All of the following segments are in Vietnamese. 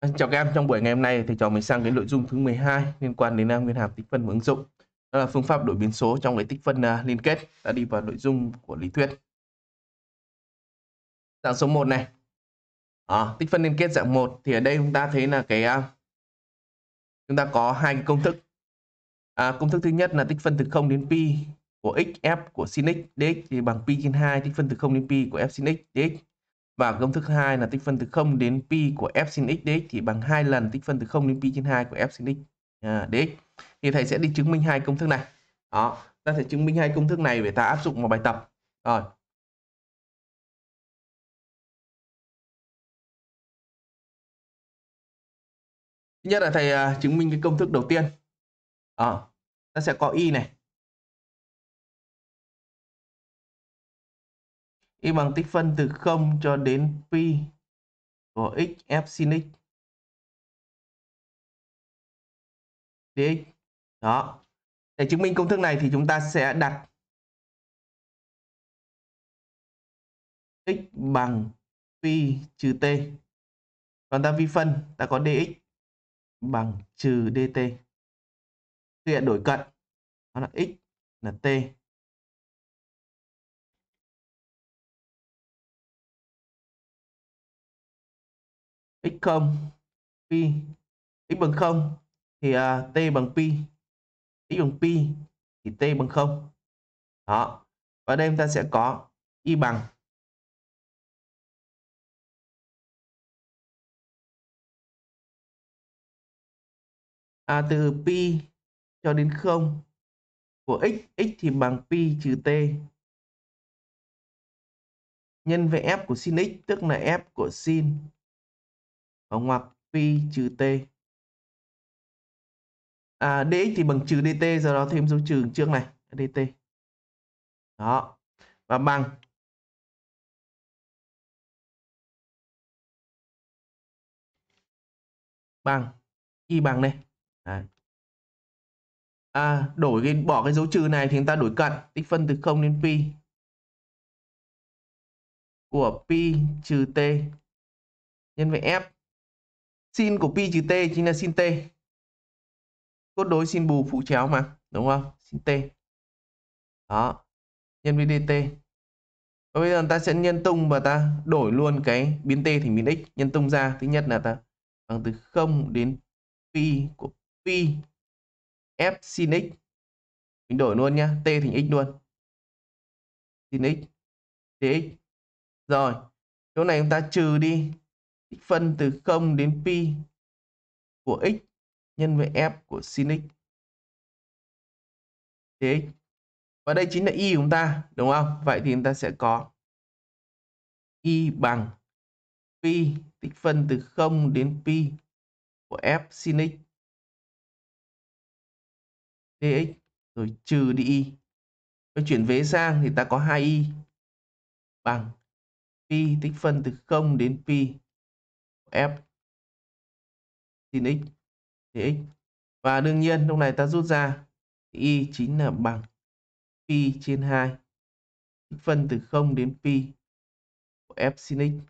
Chào các em, trong buổi ngày hôm nay thì trò mình sang cái nội dung thứ 12 liên quan đến à, nguyên hàm tích phân và ứng dụng. Đó là phương pháp đổi biến số trong cái tích phân uh, liên kết đã đi vào nội dung của lý thuyết. Dạng số 1 này. À, tích phân liên kết dạng 1 thì ở đây chúng ta thấy là cái uh, chúng ta có hai cái công thức. À, công thức thứ nhất là tích phân từ 0 đến pi của x f của sin x dx thì bằng pi trên 2 tích phân từ 0 đến pi của f sin x dx và công thức thứ hai là tích phân từ 0 đến pi của f sin x dx thì bằng hai lần tích phân từ 0 đến pi trên 2 của f sin x à, dx thì thầy sẽ đi chứng minh hai công thức này đó ta sẽ chứng minh hai công thức này để ta áp dụng vào bài tập rồi Thứ nhất là thầy à, chứng minh cái công thức đầu tiên. À, ta sẽ có y này y bằng tích phân từ 0 cho đến pi của x f sin x dx. Đó. Để chứng minh công thức này thì chúng ta sẽ đặt x bằng pi trừ t. Còn ta vi phân, ta có dx bằng trừ dt. Khi đổi cận, đó là x là t x0 pi x bằng 0 thì uh, t bằng pi x bằng pi thì t bằng 0 đó và đây chúng ta sẽ có y bằng à, từ pi cho đến 0 của x x thì bằng pi trừ t nhân với f của sin x tức là f của sin và ngoặc pi trừ t à, dx thì bằng trừ dt do đó thêm dấu trừ trước này dt đó và bằng bằng y bằng này Đấy. À, đổi cái bỏ cái dấu trừ này thì chúng ta đổi cận tích phân từ 0 đến pi của pi trừ t nhân với f sin của pi trừ t chính là sin t cốt đối sin bù phụ chéo mà đúng không sin t đó nhân với dt và bây giờ ta sẽ nhân tung và ta đổi luôn cái biến t thành biến x nhân tung ra thứ nhất là ta bằng từ 0 đến pi của pi f sin x mình đổi luôn nhá t thành x luôn sin x dx rồi chỗ này chúng ta trừ đi phân từ 0 đến pi của x nhân với f của sin x dx. Và đây chính là y của chúng ta, đúng không? Vậy thì chúng ta sẽ có y bằng pi tích phân từ 0 đến pi của f sin x dx rồi trừ đi y. Rồi chuyển vế sang thì ta có 2y bằng pi tích phân từ 0 đến pi f sin x dx và đương nhiên lúc này ta rút ra y chính là bằng pi trên 2 phân từ 0 đến pi của f sin x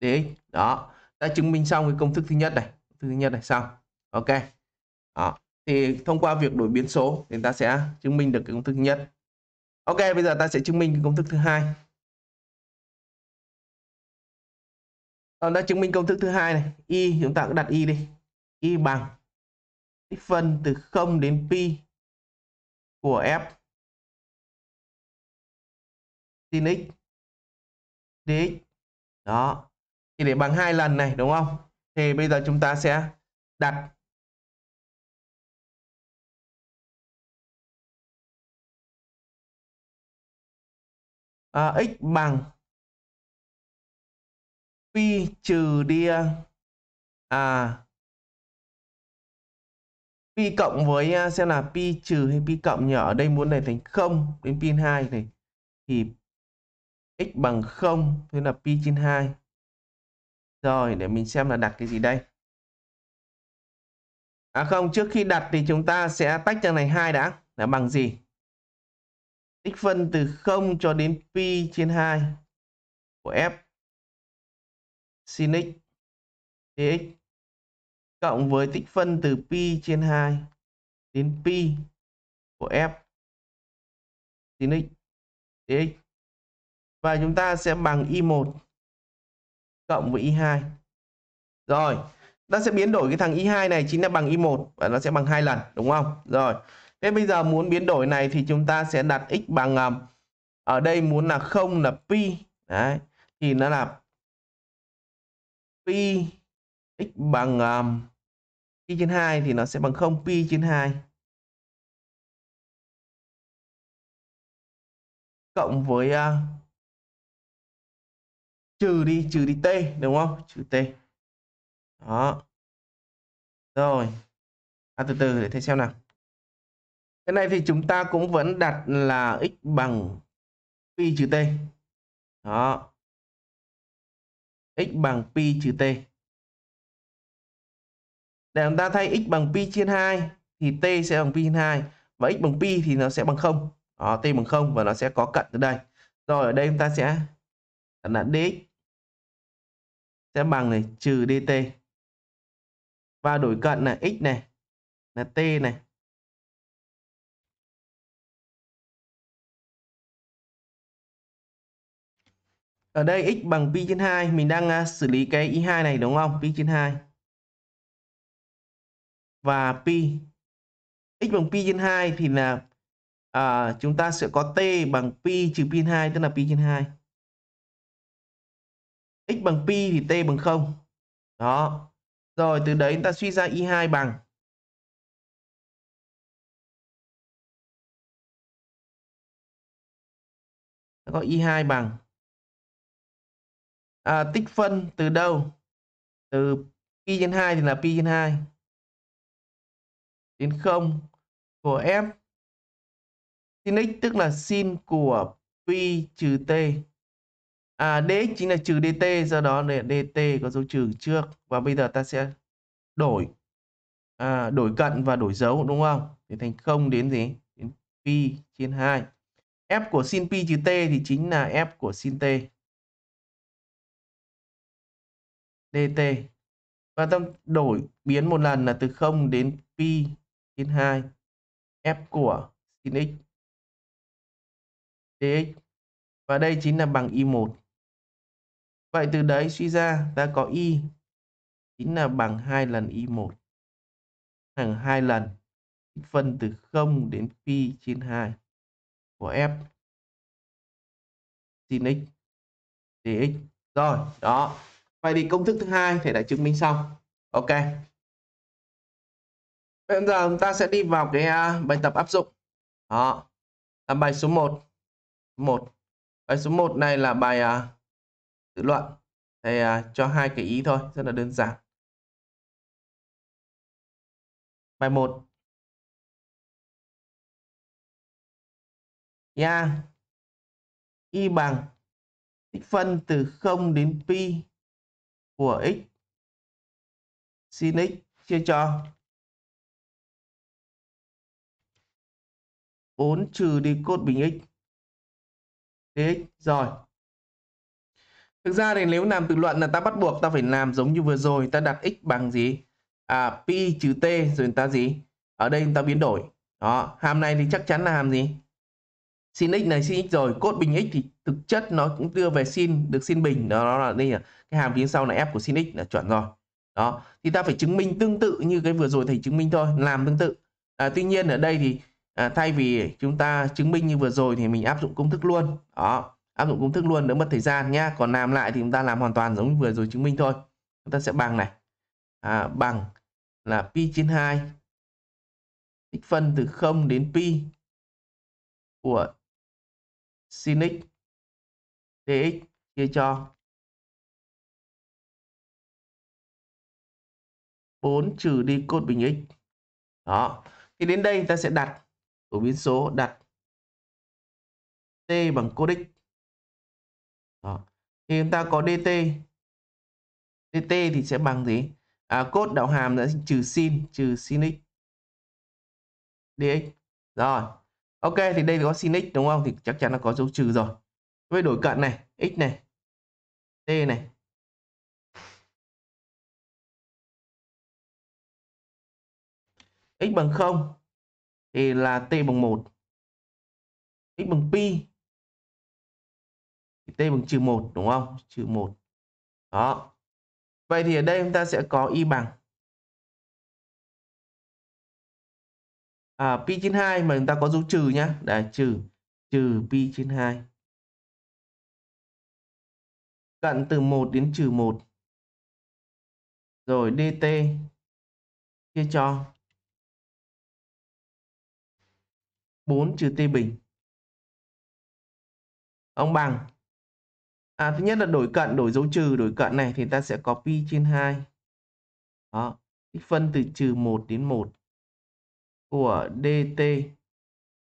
dx đó đã chứng minh xong cái công thức thứ nhất này thứ nhất này xong ok đó thì thông qua việc đổi biến số thì ta sẽ chứng minh được cái công thức thứ nhất ok bây giờ ta sẽ chứng minh cái công thức thứ hai Ờ, đã chứng minh công thức thứ hai này y chúng ta cũng đặt y đi y bằng tích phân từ 0 đến pi của f sin x dx đó thì để bằng hai lần này đúng không thì bây giờ chúng ta sẽ đặt à, x bằng pi trừ đi à pi cộng với à, xem là pi trừ hay pi cộng nhỏ ở đây muốn này thành không đến pin 2 này thì x bằng 0 thế là pi trên 2 rồi để mình xem là đặt cái gì đây à không trước khi đặt thì chúng ta sẽ tách cho này hai đã là bằng gì tích phân từ 0 cho đến pi trên 2 của f sin x dx cộng với tích phân từ pi trên 2 đến pi của f sin x dx và chúng ta sẽ bằng y1 cộng với y2. Rồi, ta sẽ biến đổi cái thằng y2 này chính là bằng y1 và nó sẽ bằng hai lần đúng không? Rồi. Thế bây giờ muốn biến đổi này thì chúng ta sẽ đặt x bằng ờ, ở đây muốn là không là pi đấy thì nó là pi x bằng um, pi trên 2 thì nó sẽ bằng 0 pi trên 2 cộng với uh, trừ đi trừ đi t đúng không trừ t đó rồi à, từ từ để thấy xem nào cái này thì chúng ta cũng vẫn đặt là x bằng pi trừ t đó x bằng pi trừ t. Để chúng ta thay x bằng pi trên 2 thì t sẽ bằng pi trên 2 và x bằng pi thì nó sẽ bằng 0. Đó, t bằng 0 và nó sẽ có cận ở đây. Rồi ở đây chúng ta sẽ là dx sẽ bằng này trừ dt. Và đổi cận là x này là t này ở đây x bằng pi trên 2 mình đang à, xử lý cái y2 này đúng không pi trên 2 và pi x bằng pi trên 2 thì là à, chúng ta sẽ có t bằng pi trừ pi trên 2 tức là pi trên 2 x bằng pi thì t bằng 0 đó rồi từ đấy chúng ta suy ra y2 bằng có y2 bằng à, tích phân từ đâu từ pi trên 2 thì là pi trên 2 đến 0 của f sin x tức là sin của pi trừ t à, dx chính là trừ dt do đó là dt có dấu trừ trước và bây giờ ta sẽ đổi à, đổi cận và đổi dấu đúng không thì thành 0 đến gì đến pi trên 2 f của sin pi trừ t thì chính là f của sin t dt và tâm đổi biến một lần là từ 0 đến pi trên 2 f của sin x dx và đây chính là bằng y1. Vậy từ đấy suy ra ta có y chính là bằng 2 lần y1 bằng 2 lần phân từ 0 đến pi trên 2 của f sin x dx. Rồi, đó. Vậy thì công thức thứ hai thầy đã chứng minh xong. Ok. Bây giờ chúng ta sẽ đi vào cái à, bài tập áp dụng. Đó. Là bài số 1. 1. Bài số 1 này là bài uh, tự luận. Thầy uh, à, cho hai cái ý thôi, rất là đơn giản. Bài 1. yeah. y bằng tích phân từ 0 đến pi của x sin x chia cho 4 trừ đi cốt bình x dx rồi thực ra thì nếu làm tự luận là ta bắt buộc ta phải làm giống như vừa rồi ta đặt x bằng gì à pi trừ t rồi ta gì ở đây ta biến đổi đó hàm này thì chắc chắn là hàm gì sin x này sin x rồi cốt bình x thì thực chất nó cũng đưa về sin được sin bình đó, là đây là cái hàm phía sau là f của sin x là chuẩn rồi đó thì ta phải chứng minh tương tự như cái vừa rồi thầy chứng minh thôi làm tương tự à, tuy nhiên ở đây thì à, thay vì chúng ta chứng minh như vừa rồi thì mình áp dụng công thức luôn đó áp dụng công thức luôn đỡ mất thời gian nhá còn làm lại thì chúng ta làm hoàn toàn giống như vừa rồi chứng minh thôi chúng ta sẽ bằng này à, bằng là pi trên 2 tích phân từ 0 đến pi của sin x dx chia cho 4 trừ đi cos bình x. Đó. Thì đến đây ta sẽ đặt của biến số đặt t bằng cos x. Đó. Thì chúng ta có dt. dt thì sẽ bằng gì? À, cos đạo hàm đã trừ sin trừ sin x dx. Rồi. Ok thì đây có sin x đúng không? Thì chắc chắn là có dấu trừ rồi với đổi cận này x này t này x bằng 0 thì là t bằng 1 x bằng pi thì t bằng trừ 1 đúng không trừ 1 đó vậy thì ở đây chúng ta sẽ có y bằng à, pi trên 2 mà chúng ta có dấu trừ nhá đây trừ trừ pi trên 2 cận từ 1 đến trừ 1. Rồi dt chia cho 4 trừ t bình. Ông bằng. À, thứ nhất là đổi cận, đổi dấu trừ, đổi cận này thì ta sẽ có pi trên 2. Đó, tích phân từ trừ 1 đến 1 của dt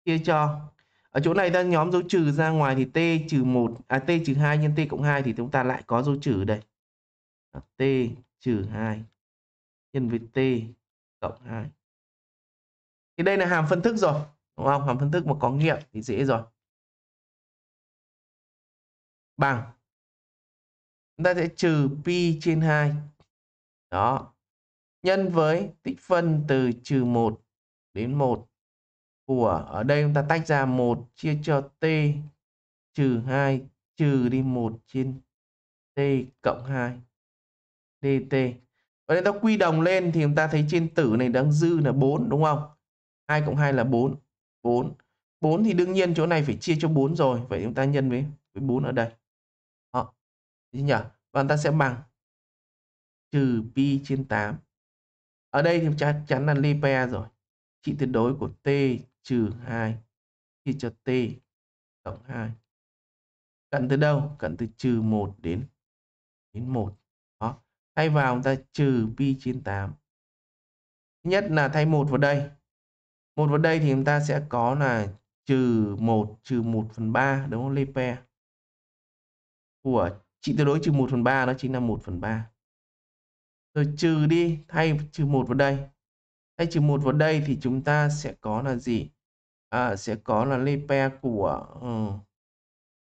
chia cho ở chỗ này ta nhóm dấu trừ ra ngoài thì t trừ một, à t trừ hai nhân t cộng 2 thì chúng ta lại có dấu trừ đây t trừ hai nhân với t cộng 2 thì đây là hàm phân thức rồi đúng không hàm phân thức mà có nghiệm thì dễ rồi bằng chúng ta sẽ trừ pi trên 2 đó nhân với tích phân từ trừ một đến một của ở đây chúng ta tách ra 1 chia cho t trừ 2 trừ đi 1 trên t cộng 2 dt. Và đây ta quy đồng lên thì chúng ta thấy trên tử này đang dư là 4 đúng không? 2 cộng 2 là 4. 4. 4 thì đương nhiên chỗ này phải chia cho 4 rồi. Vậy chúng ta nhân với, với 4 ở đây. Đó. Thế nhỉ? Và chúng ta sẽ bằng trừ pi trên 8. Ở đây thì chắc chắn là Lepre rồi. Trị tuyệt đối của t trừ 2 chia cho t cộng 2. Cận từ đâu? Cận từ trừ 1 đến đến 1. Đó. Thay vào chúng ta trừ pi trên 8. Nhất là thay 1 vào đây. 1 vào đây thì chúng ta sẽ có là trừ 1 trừ 1 phần 3 đúng không? Lê pe của trị tuyệt đối trừ 1 phần 3 nó chính là 1 phần 3. Rồi trừ đi, thay trừ 1 vào đây. Thay trừ 1 vào đây thì chúng ta sẽ có là gì? à, sẽ có là lê của ừ,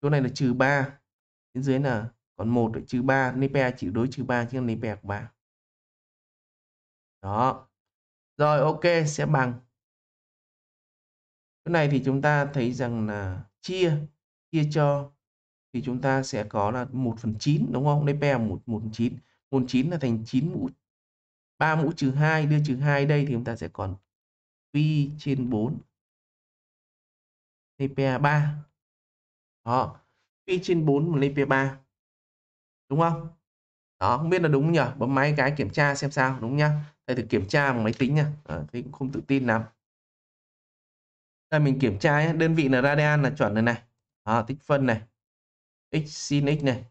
chỗ này là trừ 3 bên dưới là còn một trừ 3 lê chỉ đối trừ 3 chứ không của 3 đó rồi ok sẽ bằng cái này thì chúng ta thấy rằng là chia chia cho thì chúng ta sẽ có là 1 phần 9 đúng không? Đây pe 1 1 phần 9. 1 9 là thành 9 mũ 3 mũ trừ 2 đưa trừ 2 đây thì chúng ta sẽ còn pi trên 4 Napier 3 đó pi trên 4 và Napier 3 đúng không đó không biết là đúng không nhỉ bấm máy cái kiểm tra xem sao đúng nhá đây thử kiểm tra bằng máy tính nhá, à, thế cũng không tự tin lắm đây mình kiểm tra nhé, đơn vị là radian là chuẩn rồi này đó, tích phân này x sin x này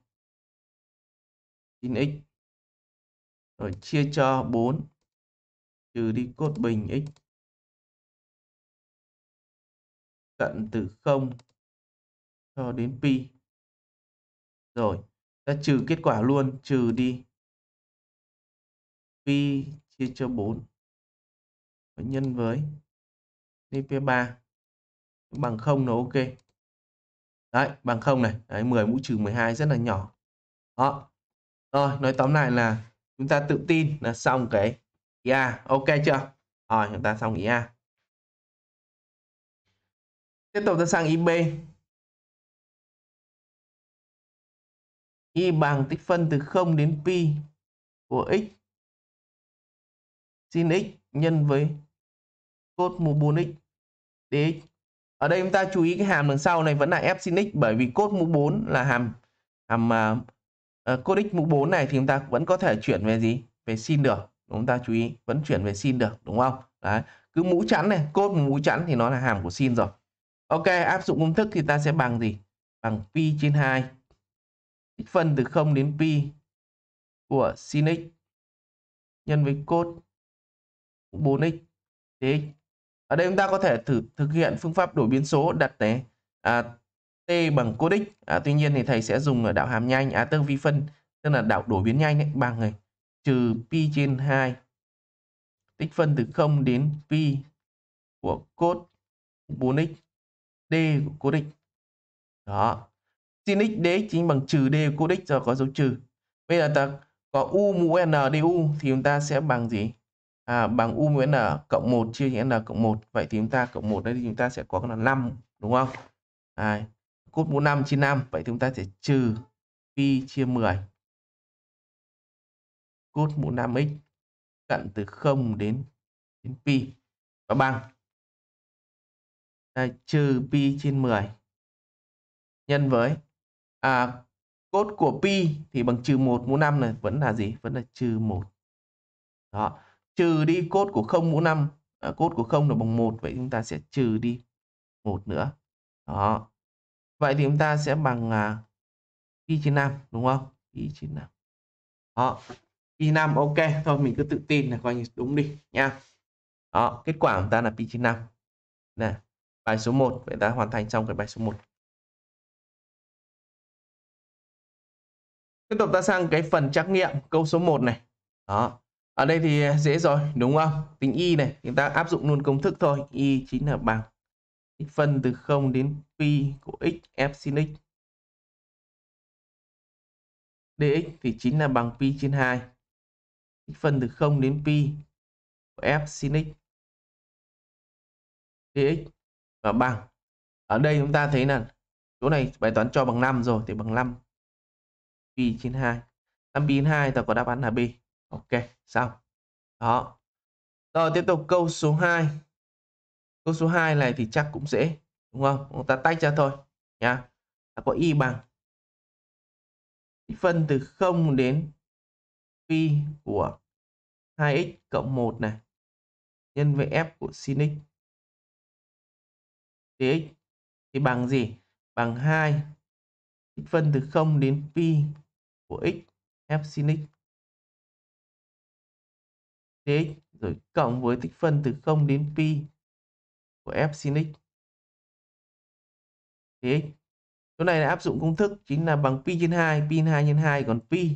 sin x rồi chia cho 4 trừ đi cốt bình x cận từ 0 cho đến pi. Rồi, ta trừ kết quả luôn, trừ đi pi chia cho 4 và nhân với dp3 bằng 0 là ok. Đấy, bằng 0 này, đấy 10 mũ trừ 12 rất là nhỏ. Đó. Rồi, nói tóm lại là chúng ta tự tin là xong cái IA, ok chưa? Rồi, chúng ta xong IA tiếp tục ta sang ý b y bằng tích phân từ 0 đến pi của x sin x nhân với cos mũ 4x dx. Ở đây chúng ta chú ý cái hàm đằng sau này vẫn là f sin x bởi vì cos mũ 4 là hàm hàm uh, cos x mũ 4 này thì chúng ta vẫn có thể chuyển về gì? Về sin được. Chúng ta chú ý vẫn chuyển về sin được đúng không? Đấy, cứ mũ chẵn này, cos mũ chẵn thì nó là hàm của sin rồi. Ok, áp dụng công thức thì ta sẽ bằng gì? Bằng pi trên 2. Tích phân từ 0 đến pi của sin x nhân với cos 4x dx. Ở đây chúng ta có thể thử thực hiện phương pháp đổi biến số đặt để à, t bằng cos x. À, tuy nhiên thì thầy sẽ dùng đạo hàm nhanh, à tức vi phân, tức là đạo đổi biến nhanh ấy, bằng này trừ pi trên 2 tích phân từ 0 đến pi của cos 4x d của cố định đó sin x dx chính bằng trừ d cố định do có dấu trừ bây giờ ta có u mũ n du thì chúng ta sẽ bằng gì à, bằng u mũ n cộng 1 chia cho n cộng 1 vậy thì chúng ta cộng 1 đây thì chúng ta sẽ có là 5 đúng không à, cốt mũ 5 chia 5 vậy thì chúng ta sẽ trừ pi chia 10 cốt mũ 5x cận từ 0 đến đến pi và bằng đây, trừ pi trên 10 nhân với à, cốt của pi thì bằng trừ 1 mũ 5 này vẫn là gì? Vẫn là trừ 1. Đó. Trừ đi cốt của 0 mũ 5. À, cốt của 0 là bằng 1. Vậy chúng ta sẽ trừ đi 1 nữa. Đó. Vậy thì chúng ta sẽ bằng à, pi trên 5. Đúng không? Pi trên 5. Đó. Pi 5 ok. Thôi mình cứ tự tin là coi như đúng đi nha. Đó. Kết quả của chúng ta là pi trên 5. nè bài số 1 vậy đã hoàn thành xong cái bài số 1 tiếp tục ta sang cái phần trắc nghiệm câu số 1 này đó ở đây thì dễ rồi đúng không tính y này chúng ta áp dụng luôn công thức thôi y chính là bằng x phân từ 0 đến pi của x f sin x dx thì chính là bằng pi trên 2 x phân từ 0 đến pi của f sin x dx và bằng ở đây chúng ta thấy là chỗ này bài toán cho bằng 5 rồi thì bằng 5 pi trên 2 5 pi trên 2 ta có đáp án là b ok xong đó rồi tiếp tục câu số 2 câu số 2 này thì chắc cũng dễ đúng không chúng ta tách ra thôi nhá ta có y bằng phân từ 0 đến pi của 2x cộng 1 này nhân với f của sin x thế thì bằng gì? Bằng 2 phân từ 0 đến pi của x f sin x dx rồi cộng với tích phân từ 0 đến pi của f sin x dx. Chỗ này là áp dụng công thức chính là bằng pi trên 2, pi trên 2 nhân 2 còn pi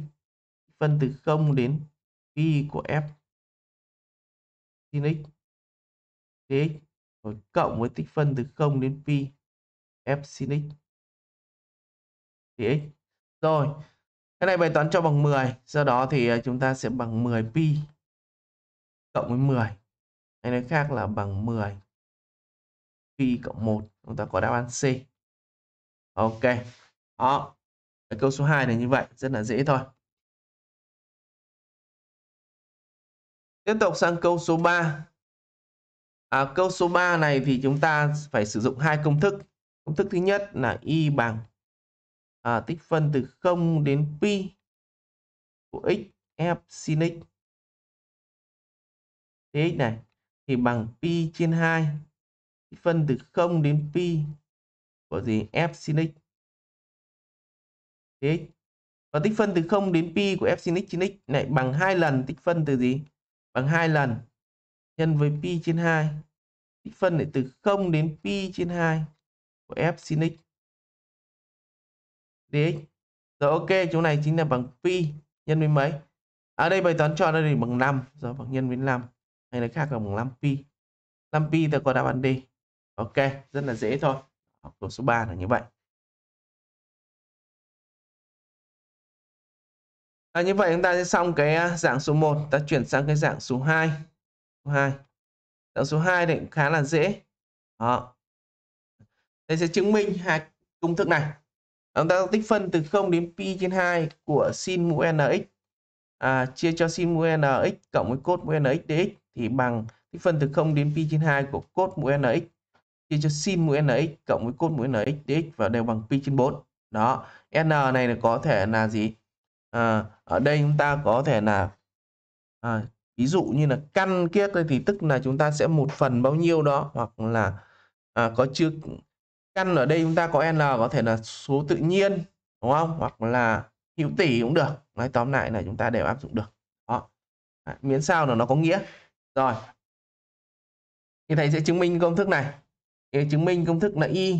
phân từ 0 đến pi của f sin x dx cộng với tích phân từ 0 đến pi f sin x thì x rồi cái này bài toán cho bằng 10 do đó thì ờ, chúng ta sẽ bằng 10 pi cộng với 10 hay nói khác là bằng 10 pi cộng 1 chúng ta có đáp án C ok đó cái câu số 2 này như vậy rất là dễ thôi tiếp tục sang câu số 3 À, câu số 3 này thì chúng ta phải sử dụng hai công thức. Công thức thứ nhất là y bằng à, tích phân từ 0 đến pi của x f sin x. Thế x này thì bằng pi trên 2 tích phân từ 0 đến pi của gì f sin x. Thế x. Và tích phân từ 0 đến pi của f sin x trên x này bằng hai lần tích phân từ gì? Bằng hai lần nhân với pi trên 2 tích phân lại từ 0 đến pi trên 2 của f sin x dx rồi ok chỗ này chính là bằng pi nhân với mấy ở à, đây bài toán chọn đây bằng 5 do bằng nhân với 5 hay là khác là bằng 5 pi 5 pi ta có đáp án D ok rất là dễ thôi câu số 3 là như vậy À, như vậy chúng ta sẽ xong cái à, dạng số 1, ta chuyển sang cái dạng số 2. 2. Dạng số 2 này cũng khá là dễ. Đó. Đây sẽ chứng minh hai công thức này. Chúng ta tích phân từ 0 đến pi trên 2 của sin mũ nx à, chia cho sin mũ nx cộng với cos mũ nx dx thì bằng tích phân từ 0 đến pi trên 2 của cos mũ nx chia cho sin mũ nx cộng với cos mũ nx dx và đều bằng pi trên 4. Đó, n này có thể là gì? À, ở đây chúng ta có thể là à, ví dụ như là căn kiết thì tức là chúng ta sẽ một phần bao nhiêu đó hoặc là à, có chữ căn ở đây chúng ta có n có thể là số tự nhiên đúng không hoặc là hữu tỷ cũng được nói tóm lại là chúng ta đều áp dụng được đó à, miễn sao là nó có nghĩa rồi thì thầy sẽ chứng minh công thức này để chứng minh công thức là y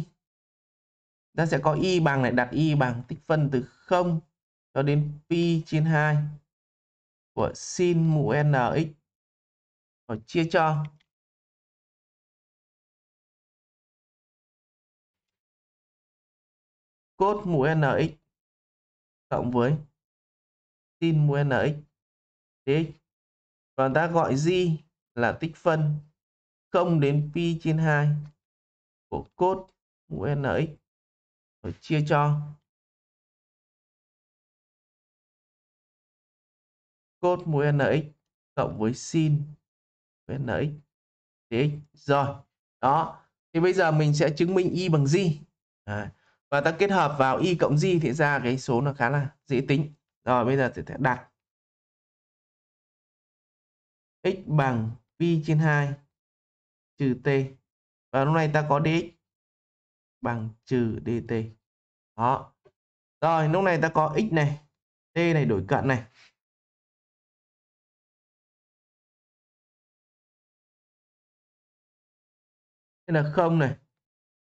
ta sẽ có y bằng này đặt y bằng tích phân từ 0 cho đến pi trên 2 của sin mũ nx và chia cho cos mũ nx cộng với sin mũ nx dx và ta gọi g là tích phân 0 đến pi trên 2 của cos mũ nx rồi chia cho cos mũ nx cộng với sin mũ nx dx rồi đó thì bây giờ mình sẽ chứng minh y bằng gì à, và ta kết hợp vào y cộng gì thì ra cái số nó khá là dễ tính rồi bây giờ thì sẽ đặt x bằng pi trên 2 trừ t và lúc này ta có dx bằng trừ dt đó rồi lúc này ta có x này t này đổi cận này nên là 0 này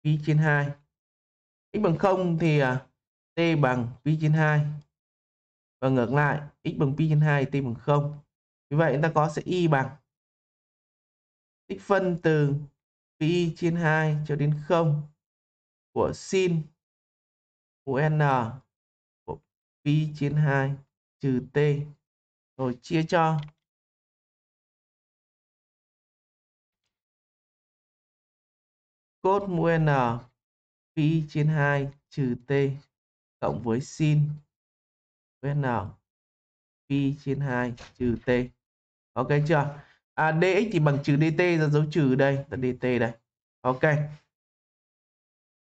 pi trên 2 x bằng 0 thì à, t bằng pi trên 2 và ngược lại x bằng pi trên 2 t bằng 0 vì vậy chúng ta có sẽ y bằng tích phân từ pi trên 2 cho đến 0 của sin của n của pi trên 2 trừ t rồi chia cho cos mũ n pi trên 2 trừ t cộng với sin mũ n pi trên 2 trừ t. Ok chưa? À, dx thì bằng trừ dt ra dấu trừ đây, là dt đây. Ok.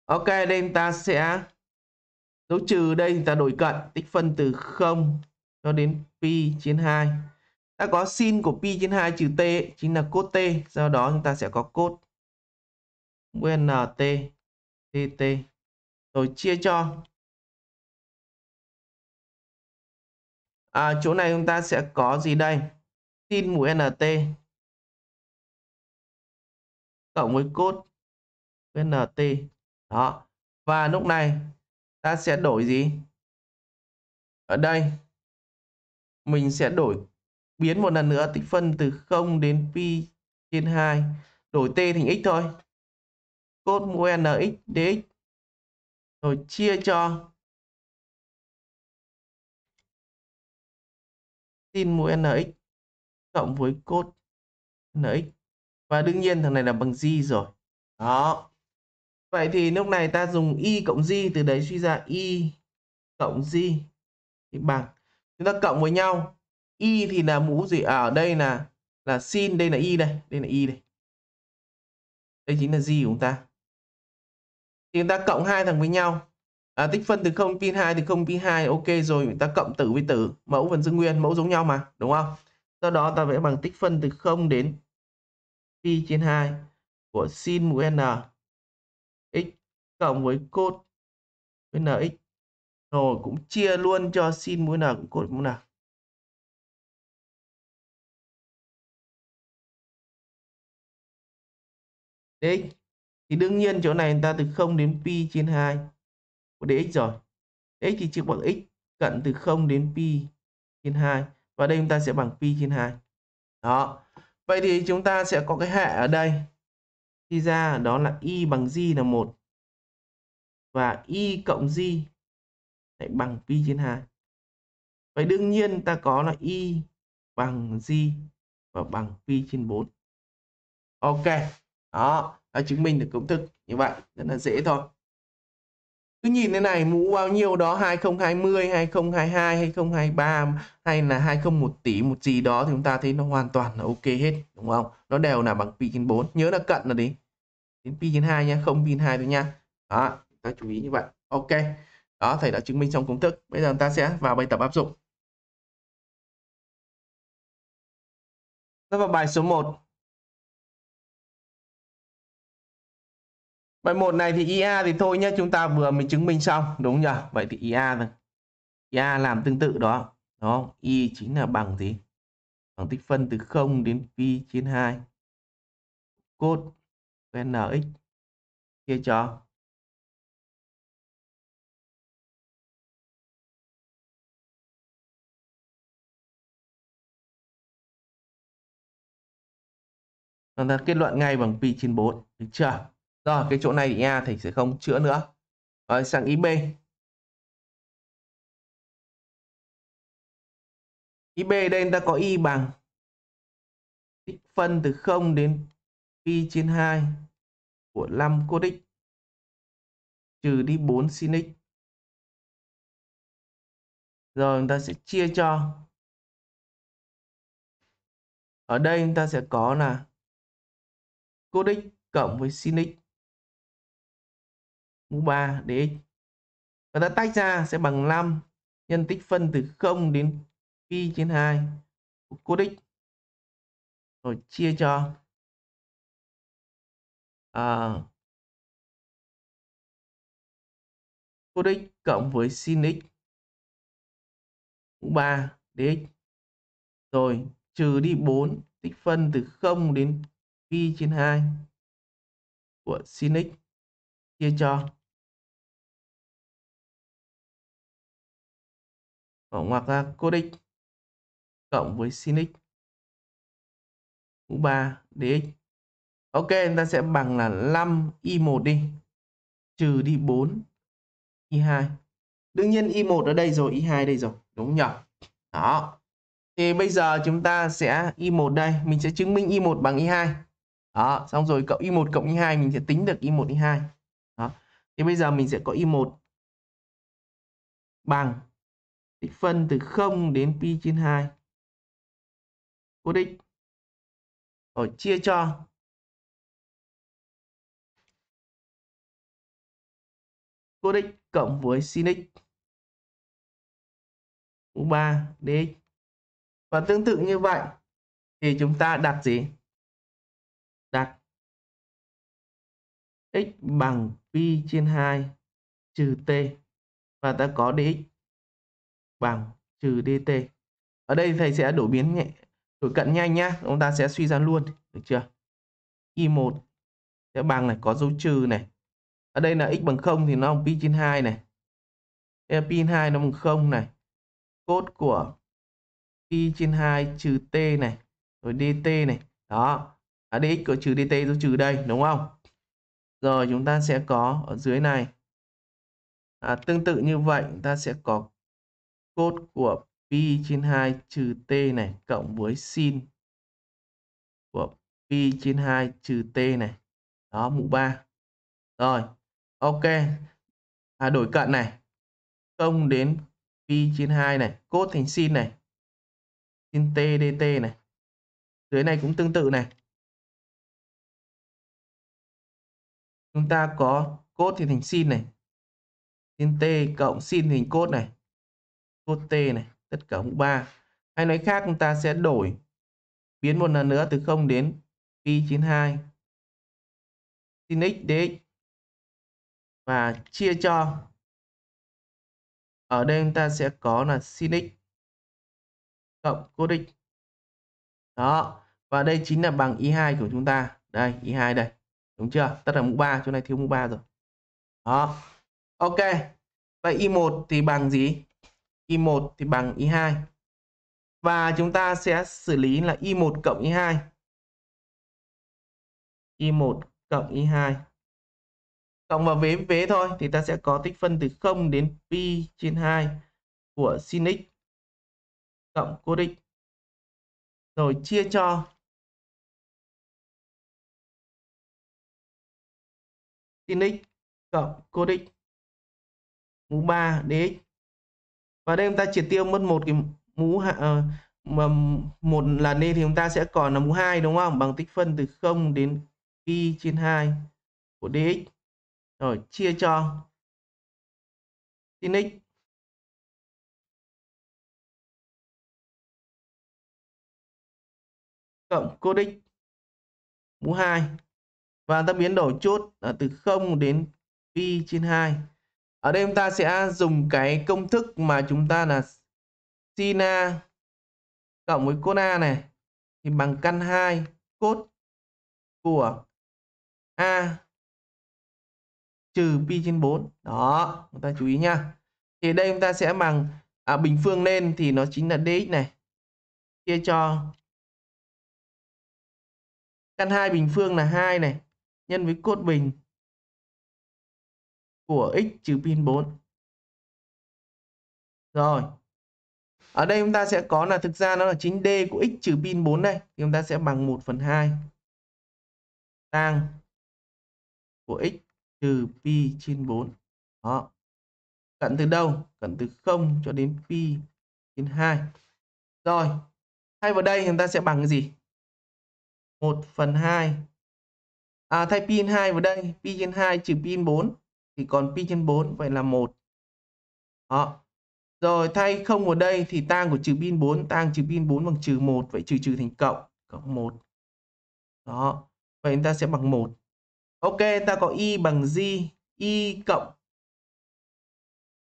Ok, đây ta sẽ dấu trừ đây chúng ta đổi cận, tích phân từ 0 cho đến pi trên 2. Ta có sin của pi trên 2 trừ t chính là cos t, do đó chúng ta sẽ có cos UNT TT rồi chia cho à, chỗ này chúng ta sẽ có gì đây sin mũ NT cộng với cốt NT đó và lúc này ta sẽ đổi gì ở đây mình sẽ đổi biến một lần nữa tích phân từ 0 đến pi trên 2 đổi t thành x thôi cốt mũ nx dx rồi chia cho sin mũ nx cộng với cốt nx và đương nhiên thằng này là bằng g rồi đó vậy thì lúc này ta dùng y cộng g từ đấy suy ra y cộng g thì bằng chúng ta cộng với nhau y thì là mũ gì à, ở đây là là sin đây là y đây đây là y đây đây chính là g của chúng ta chúng ta cộng hai thằng với nhau à, tích phân từ 0 pi 2 từ 0 pi 2 ok rồi chúng ta cộng tử với tử mẫu vẫn giữ nguyên mẫu giống nhau mà đúng không sau đó ta vẽ bằng tích phân từ 0 đến pi trên 2 của sin mũ n x cộng với cốt với nx rồi cũng chia luôn cho sin mũ n cũng cos mũ n dx thì đương nhiên chỗ này người ta từ 0 đến pi trên 2 của dx rồi x thì chia bằng x cận từ 0 đến pi trên 2 và đây chúng ta sẽ bằng pi trên 2 đó vậy thì chúng ta sẽ có cái hệ ở đây thì ra đó là y bằng g là 1 và y cộng g lại bằng pi trên 2 vậy đương nhiên ta có là y bằng g và bằng pi trên 4 ok đó và chứng minh được công thức như vậy rất là dễ thôi cứ nhìn thế này mũ bao nhiêu đó 2020 2022 2023 hay là 201 tỷ một gì đó thì chúng ta thấy nó hoàn toàn là ok hết đúng không nó đều là bằng pi trên 4 nhớ là cận là đi đến pi trên 2 nha không pi trên 2 thôi nha đó ta chú ý như vậy ok đó thầy đã chứng minh xong công thức bây giờ chúng ta sẽ vào bài tập áp dụng nó vào bài số 1 bài một này thì IA thì thôi nhé, chúng ta vừa mới chứng minh xong, đúng nhỉ? Vậy thì IA rồi. IA làm tương tự đó. Đó, Y chính là bằng gì? Bằng tích phân từ 0 đến pi trên 2. Cốt NX chia cho Chúng ta kết luận ngay bằng pi trên 4, được chưa? Rồi cái chỗ này thì A thì sẽ không chữa nữa. Rồi sang ý B. Ý B đây ta có y bằng tích phân từ 0 đến pi trên 2 của 5 cos x trừ đi 4 sin x. Rồi chúng ta sẽ chia cho ở đây chúng ta sẽ có là cos x cộng với sin x mũ 3 DX. Và ta tách ra sẽ bằng 5 nhân tích phân từ 0 đến pi trên 2 của cos x rồi chia cho à, cos x cộng với sin x mũ 3 DX rồi trừ đi 4 tích phân từ 0 đến pi trên 2 của sin x chia cho Bỏ ờ, ngoặc ra cos cộng với sinx mũ 3 dx. Ok, chúng ta sẽ bằng là 5 y1 đi trừ đi 4 y2. Đương nhiên y1 ở đây rồi, y2 đây rồi, đúng không nhỉ? Đó. Thì bây giờ chúng ta sẽ y1 đây, mình sẽ chứng minh y1 bằng y2. Đó, xong rồi cộng y1 cộng y2 mình sẽ tính được y1 y2. Đó. Thì bây giờ mình sẽ có y1 bằng tích phân từ 0 đến pi trên 2 vô địch rồi chia cho vô địch cộng với sin x mũ 3 dx và tương tự như vậy thì chúng ta đặt gì đặt x bằng pi trên 2 trừ t và ta có dx bằng trừ dt. Ở đây thầy sẽ đổi biến nhẹ, đổi cận nhanh nhá, chúng ta sẽ suy ra luôn, được chưa? Y1 sẽ bằng này có dấu trừ này. Ở đây là x bằng 0 thì nó bằng pi trên 2 này. pi trên 2 nó bằng 0 này. Cốt của pi trên 2 trừ t này, rồi dt này. Đó. À, dx của trừ dt dấu trừ đây, đúng không? Rồi chúng ta sẽ có ở dưới này. À, tương tự như vậy chúng ta sẽ có cốt của pi trên 2 trừ t này cộng với sin của pi trên 2 trừ t này. Đó mũ 3. Rồi, ok. À, đổi cận này. Công đến pi trên 2 này, cốt thành sin này. Sin t dt này. Dưới này cũng tương tự này. Chúng ta có cốt thì thành sin này. Sin t cộng sin thành cốt này t này tất cả mũ 3 hay nói khác chúng ta sẽ đổi biến một lần nữa từ 0 đến pi 92 sin x dx và chia cho ở đây chúng ta sẽ có là sin x cộng cos x đó và đây chính là bằng y2 của chúng ta đây y2 đây đúng chưa tất cả mũ 3 chỗ này thiếu mũ 3 rồi đó ok vậy y1 thì bằng gì y1 thì bằng y2. Và chúng ta sẽ xử lý là y1 cộng y2. y1 cộng y2. Cộng vào vế vế thôi thì ta sẽ có tích phân từ 0 đến pi trên 2 của sin x cộng cos x. Rồi chia cho sin x cộng cos x mũ 3 dx và đây chúng ta triệt tiêu mất một cái mũ hạ ờ, mà một lần đi thì chúng ta sẽ còn là mũ 2 đúng không bằng tích phân từ 0 đến pi trên 2 của dx rồi chia cho sin x cộng cos x mũ 2 và ta biến đổi chốt là từ 0 đến pi trên 2 ở đây chúng ta sẽ dùng cái công thức mà chúng ta là sin cộng với cos này thì bằng căn 2 cos của A trừ pi trên 4. Đó, chúng ta chú ý nha. Thì đây chúng ta sẽ bằng à, bình phương lên thì nó chính là dx này. Chia cho căn 2 bình phương là 2 này nhân với cos bình của x trừ pin 4. Rồi. Ở đây chúng ta sẽ có là thực ra nó là chính d của x trừ pin 4 đây. Thì chúng ta sẽ bằng 1 phần 2. Tang của x trừ pi trên 4. Đó. Cận từ đâu? Cận từ 0 cho đến pi trên 2. Rồi. Thay vào đây chúng ta sẽ bằng cái gì? 1 phần 2. À, thay pin 2 vào đây. Pi trên 2 trừ pin 4 thì còn pi trên 4 vậy là một đó rồi thay không vào đây thì tang của trừ pin 4 tang trừ pin 4 bằng trừ 1 vậy trừ trừ thành cộng cộng 1 đó vậy chúng ta sẽ bằng 1 ok ta có y bằng g y cộng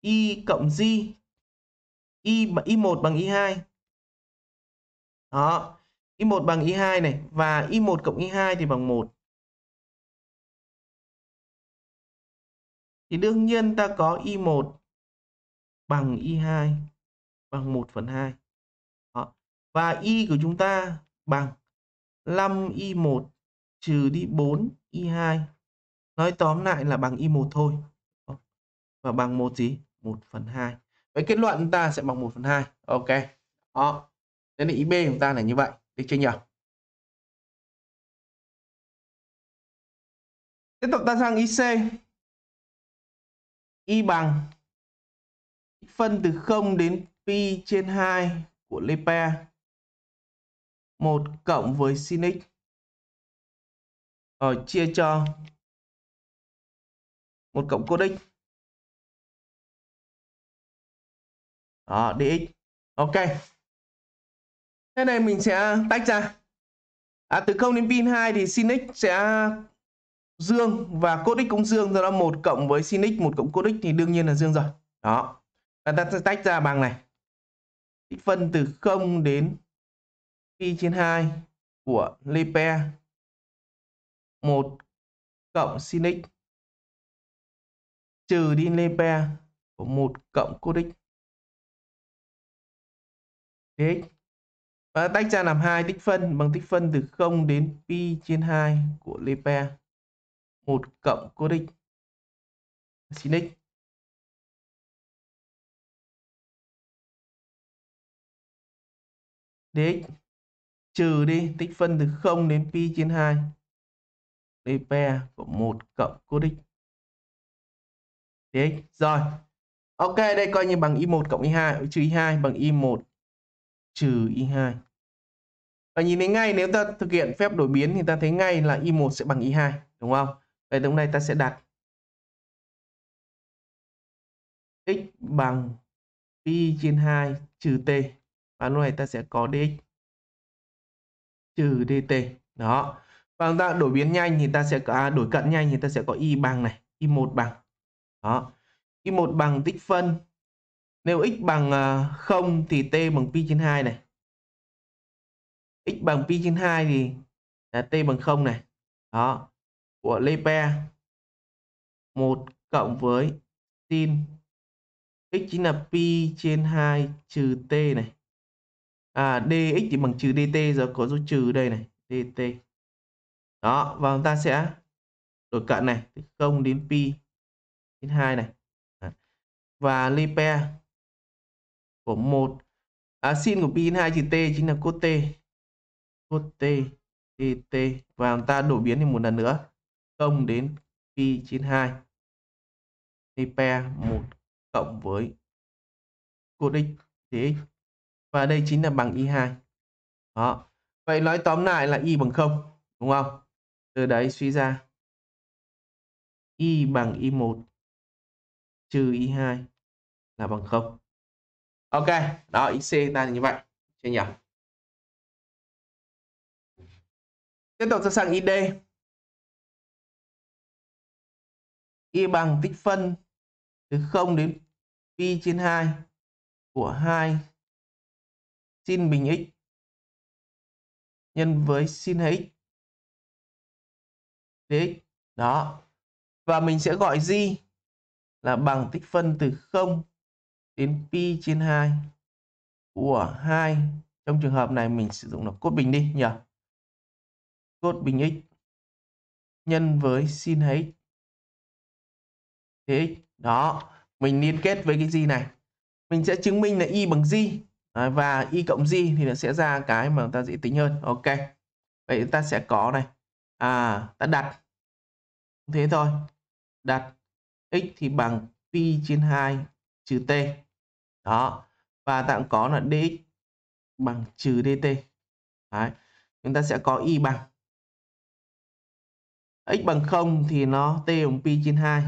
y cộng g y y1 bằng y2 đó y1 bằng y2 này và y1 cộng y2 thì bằng 1 thì đương nhiên ta có Y1 bằng Y2 bằng 1 phần 2. Đó. Và Y của chúng ta bằng 5Y1 trừ đi 4Y2. Nói tóm lại là bằng Y1 thôi. Đó. Và bằng 1 gì? 1 phần 2. Vậy kết luận ta sẽ bằng 1 phần 2. Ok. Đó. Thế là ý B của chúng ta là như vậy. Được chưa nhỉ? Tiếp tục ta sang ý C y bằng phân từ 0 đến pi trên 2 của Lepre 1 cộng với sin x rồi chia cho 1 cộng cos x đó dx ok thế này mình sẽ tách ra à, từ 0 đến pin 2 thì sin x sẽ dương và codic cũng dương do đó một cộng với sin x một cộng codic thì đương nhiên là dương rồi đó là ta sẽ tách ra bằng này tích phân từ 0 đến pi trên 2 của Lepe 1 cộng sin x trừ đi Lepe của 1 cộng codic dx và tách ra làm hai tích phân bằng tích phân từ 0 đến pi trên 2 của Lepe 1 cộng cos x dx trừ đi tích phân từ 0 đến pi trên 2 dp của 1 cộng cos x dx rồi ok đây coi như bằng y1 cộng y2 ừ, trừ y2 bằng y1 trừ y2 và nhìn thấy ngay nếu ta thực hiện phép đổi biến thì ta thấy ngay là y1 sẽ bằng y2 đúng không Vậy lúc này ta sẽ đặt x bằng pi trên 2 trừ t và lúc này ta sẽ có dx trừ dt đó và ta đổi biến nhanh thì ta sẽ có à, đổi cận nhanh thì ta sẽ có y bằng này y 1 bằng đó y 1 bằng tích phân nếu x bằng 0 à, thì t bằng pi trên 2 này x bằng pi trên 2 thì à, t bằng 0 này đó của Lepe 1 cộng với sin x chính là pi trên 2 trừ t này. À dx thì bằng trừ dt giờ có dấu trừ đây này, dt. Đó, và chúng ta sẽ đổi cận này từ 0 đến pi trên 2 này. Và Lepe của 1 à, sin của pi trên 2 trừ t chính là cos t. Cos t dt và chúng ta đổi biến thì một lần nữa công đến pi 92 thì hyper 1 cộng với cột x dx và đây chính là bằng y2 đó vậy nói tóm lại là y bằng không đúng không từ đấy suy ra y bằng y1 trừ y2 là bằng không ok đó xc ta là như vậy chưa nhỉ tiếp tục sang id y bằng tích phân từ 0 đến pi trên 2 của 2 sin bình x nhân với sin x dx đó và mình sẽ gọi g là bằng tích phân từ 0 đến pi trên 2 của 2 trong trường hợp này mình sử dụng là cốt bình đi nhỉ cốt bình x nhân với sin x thế đó mình liên kết với cái gì này mình sẽ chứng minh là y bằng g à, và y cộng g thì nó sẽ ra cái mà ta dễ tính hơn ok vậy ta sẽ có này à ta đặt thế thôi đặt x thì bằng pi trên 2 trừ t đó và ta cũng có là dx bằng trừ dt Đấy. chúng ta sẽ có y bằng x bằng 0 thì nó t bằng pi trên 2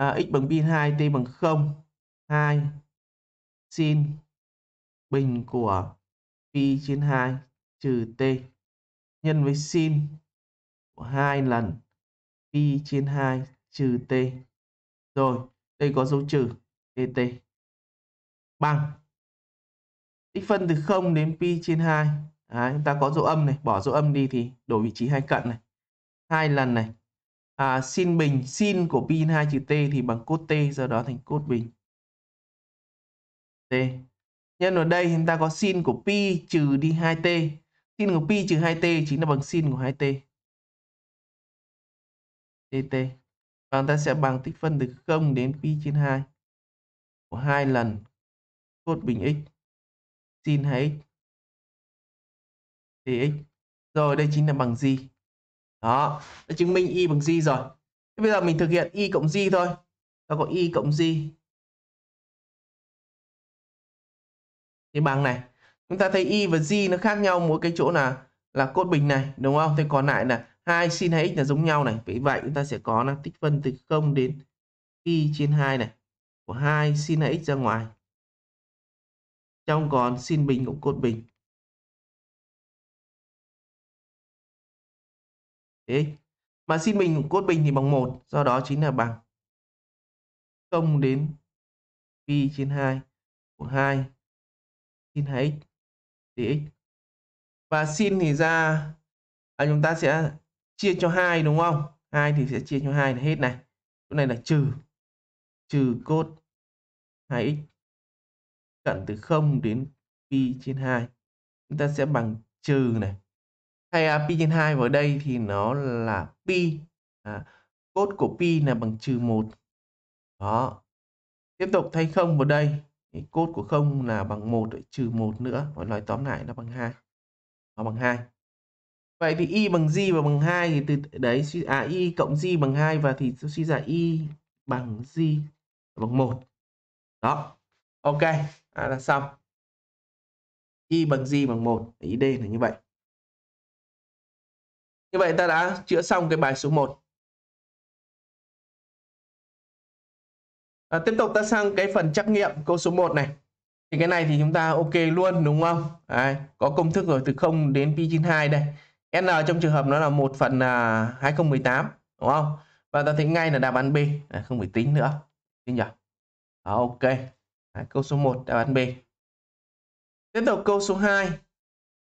à, x bằng pin 2 t bằng 0 2 sin bình của pi trên 2 trừ t nhân với sin của 2 lần pi trên 2 trừ t rồi đây có dấu trừ dt bằng tích phân từ 0 đến pi trên 2 Đấy, chúng ta có dấu âm này bỏ dấu âm đi thì đổi vị trí hai cận này hai lần này à, sin bình sin của pin 2 chữ T thì bằng cos T do đó thành cos bình T nhân ở đây chúng ta có sin của pi trừ đi 2T sin của pi trừ 2T chính là bằng sin của 2T dt và ta sẽ bằng tích phân từ 0 đến pi trên 2 của hai lần cos bình x sin 2x dx rồi đây chính là bằng gì đó đã chứng minh y bằng g rồi thế bây giờ mình thực hiện y cộng g thôi ta có y cộng g thì bằng này chúng ta thấy y và g nó khác nhau mỗi cái chỗ là là cốt bình này đúng không thế còn lại là hai sin 2x là giống nhau này Vì vậy chúng ta sẽ có là tích phân từ 0 đến y trên 2 này của hai sin 2x ra ngoài trong còn sin bình cộng cốt bình Thế mà xin bình cốt bình thì bằng 1, do đó chính là bằng 0 đến pi trên 2 của 2 sin 2x dx. Và sin thì ra à, chúng ta sẽ chia cho 2 đúng không? 2 thì sẽ chia cho 2 là hết này. Chỗ này là trừ trừ cốt 2x cận từ 0 đến pi trên 2. Chúng ta sẽ bằng trừ này thay uh, à, pi trên 2 vào đây thì nó là pi à, cốt của pi là bằng trừ 1 đó tiếp tục thay không vào đây thì cốt của không là bằng 1 trừ 1 nữa và nói tóm lại nó bằng 2 nó bằng 2 vậy thì y bằng g và bằng 2 thì từ đấy suy à y cộng g bằng 2 và thì suy ra y bằng g bằng 1 đó ok à, là xong y bằng g bằng 1 ý d là như vậy như vậy ta đã chữa xong cái bài số 1. À, tiếp tục ta sang cái phần trắc nghiệm câu số 1 này. Thì cái này thì chúng ta ok luôn đúng không? Đấy, có công thức rồi từ 0 đến pi92 đây. N trong trường hợp nó là 1 phần uh, à, 2018 đúng không? Và ta thấy ngay là đáp án B, à, không phải tính nữa. Tính nhỉ? Đó, ok. À, câu số 1 đáp án B. Tiếp tục câu số 2.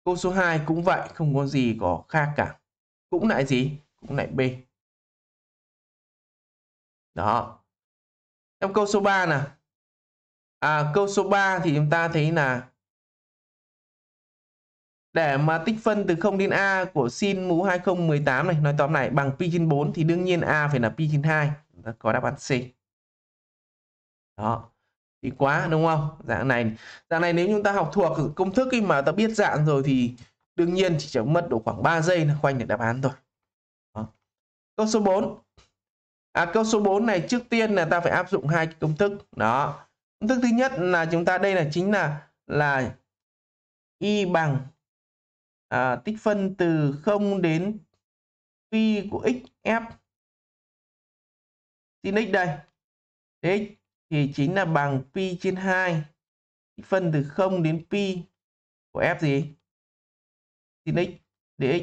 Câu số 2 cũng vậy, không có gì có khác cả cũng lại gì cũng lại b đó trong câu số 3 nè à, câu số 3 thì chúng ta thấy là để mà tích phân từ 0 đến A của sin mũ 2018 này, nói tóm lại bằng pi trên 4 thì đương nhiên A phải là pi trên 2, có đáp án C. Đó. Thì quá đúng không? Dạng này, dạng này nếu chúng ta học thuộc công thức ấy mà ta biết dạng rồi thì Đương nhiên chỉ chẳng mất độ khoảng 3 giây là khoanh được đáp án thôi. Đó. Câu số 4. À, câu số 4 này trước tiên là ta phải áp dụng hai công thức. Đó. Công thức thứ nhất là chúng ta đây là chính là là y bằng à, tích phân từ 0 đến pi của xf sin x đây. Thế thì chính là bằng pi trên 2 tích phân từ 0 đến pi của f gì? sin x dx.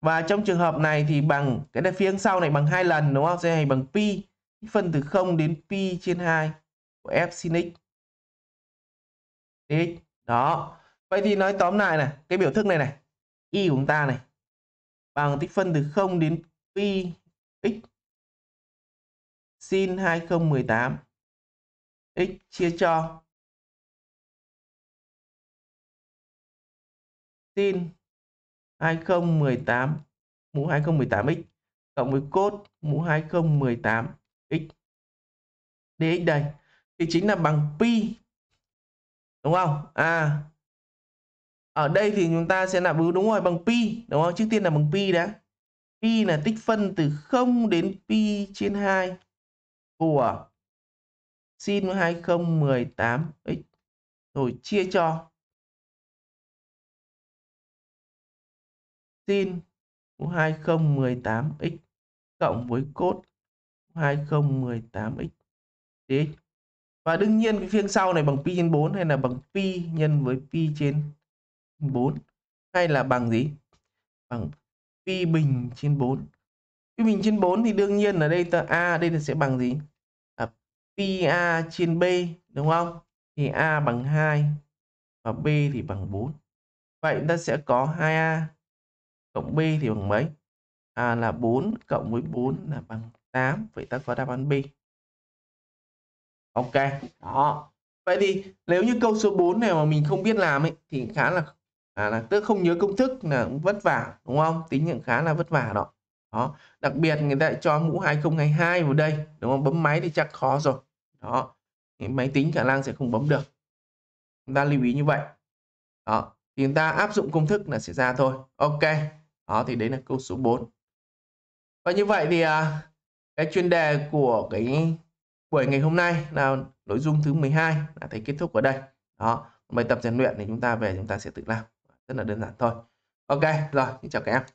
Và trong trường hợp này thì bằng cái này phía sau này bằng hai lần đúng không? Sẽ hay bằng pi phân từ 0 đến pi trên 2 của f sin x dx. Đó. Vậy thì nói tóm lại này, cái biểu thức này này, y của chúng ta này bằng tích phân từ 0 đến pi x sin 2018 x chia cho sin 2018 mũ 2018x cộng với cốt mũ 2018x dx đây thì chính là bằng pi đúng không à ở đây thì chúng ta sẽ nạp đúng rồi bằng pi đúng không trước tiên là bằng pi đã pi là tích phân từ 0 đến pi trên 2 của sin 2018 x rồi chia cho sin 2018x cộng với cos 2018x dx. Và đương nhiên cái phiên sau này bằng pi trên 4 hay là bằng pi nhân với pi trên 4 hay là bằng gì? Bằng pi bình trên 4. Pi bình trên 4 thì đương nhiên ở đây ta a đây là sẽ bằng gì? À, pi a trên b đúng không? Thì a bằng 2 và b thì bằng 4. Vậy ta sẽ có 2a cộng b thì bằng mấy a là 4 cộng với 4 là bằng 8 vậy ta có đáp án b ok đó vậy thì nếu như câu số 4 này mà mình không biết làm ấy thì khá là à, là tức không nhớ công thức là cũng vất vả đúng không tính nhận khá là vất vả đó đó đặc biệt người ta cho mũ 2022 vào đây đúng không bấm máy thì chắc khó rồi đó máy tính khả năng sẽ không bấm được chúng ta lưu ý như vậy đó thì chúng ta áp dụng công thức là sẽ ra thôi ok đó thì đấy là câu số 4 và như vậy thì à, cái chuyên đề của cái buổi ngày hôm nay là nội dung thứ 12 là thấy kết thúc ở đây đó bài tập rèn luyện thì chúng ta về chúng ta sẽ tự làm rất là đơn giản thôi ok rồi xin chào các em